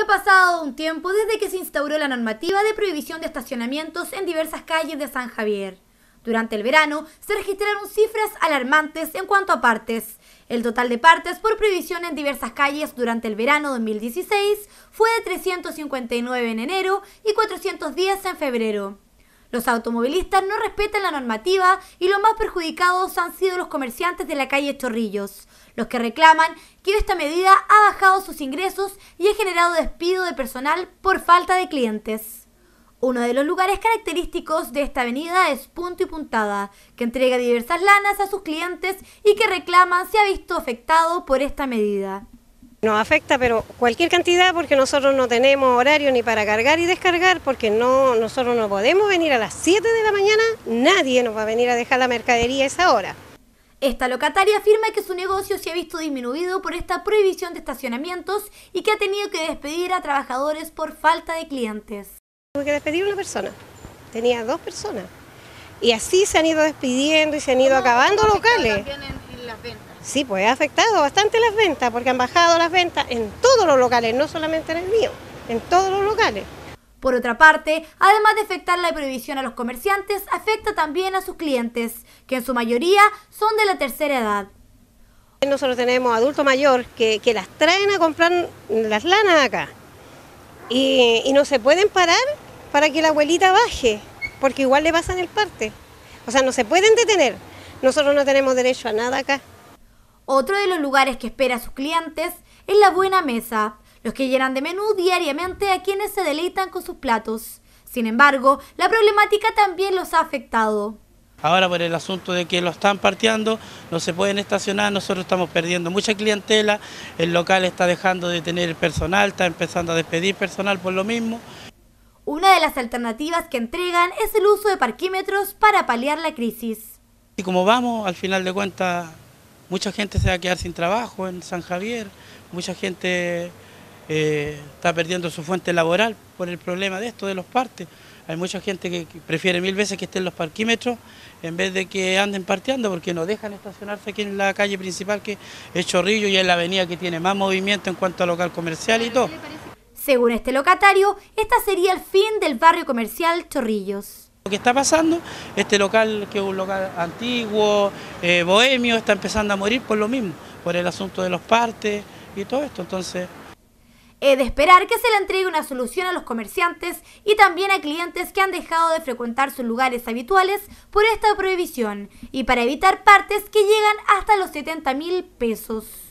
ha pasado un tiempo desde que se instauró la normativa de prohibición de estacionamientos en diversas calles de San Javier. Durante el verano se registraron cifras alarmantes en cuanto a partes. El total de partes por prohibición en diversas calles durante el verano 2016 fue de 359 en enero y 410 en febrero. Los automovilistas no respetan la normativa y los más perjudicados han sido los comerciantes de la calle Chorrillos, los que reclaman que esta medida ha bajado sus ingresos y ha generado despido de personal por falta de clientes. Uno de los lugares característicos de esta avenida es Punto y Puntada, que entrega diversas lanas a sus clientes y que reclaman se ha visto afectado por esta medida. Nos afecta, pero cualquier cantidad, porque nosotros no tenemos horario ni para cargar y descargar, porque no, nosotros no podemos venir a las 7 de la mañana, nadie nos va a venir a dejar la mercadería a esa hora. Esta locataria afirma que su negocio se ha visto disminuido por esta prohibición de estacionamientos y que ha tenido que despedir a trabajadores por falta de clientes. Tuve que despedir a una persona, tenía dos personas. Y así se han ido despidiendo y se han ido acabando locales. en las Sí, pues ha afectado bastante las ventas, porque han bajado las ventas en todos los locales, no solamente en el mío, en todos los locales. Por otra parte, además de afectar la prohibición a los comerciantes, afecta también a sus clientes, que en su mayoría son de la tercera edad. Nosotros tenemos adultos mayores que, las traen a comprar las lanas acá y, y no se pueden parar para que la abuelita baje, porque igual le pasan el parte. O sea, no se pueden detener. Nosotros no tenemos derecho a nada acá. Otro de los lugares que espera a sus clientes es la buena mesa, los que llenan de menú diariamente a quienes se deleitan con sus platos. Sin embargo, la problemática también los ha afectado. Ahora por el asunto de que lo están parteando, no se pueden estacionar, nosotros estamos perdiendo mucha clientela, el local está dejando de tener personal, está empezando a despedir personal por lo mismo. Una de las alternativas que entregan es el uso de parquímetros para paliar la crisis. Y como vamos, al final de cuentas mucha gente se va a quedar sin trabajo en San Javier, mucha gente eh, está perdiendo su fuente laboral por el problema de esto, de los partes. Hay mucha gente que prefiere mil veces que estén los parquímetros en vez de que anden parteando porque no dejan estacionarse aquí en la calle principal que es Chorrillo y es la avenida que tiene más movimiento en cuanto a local comercial y todo. Según este locatario, esta sería el fin del barrio comercial Chorrillos. Lo que está pasando, este local que es un local antiguo, eh, bohemio, está empezando a morir por lo mismo, por el asunto de los partes y todo esto, entonces... Eh, de esperar que se le entregue una solución a los comerciantes y también a clientes que han dejado de frecuentar sus lugares habituales por esta prohibición y para evitar partes que llegan hasta los 70 mil pesos.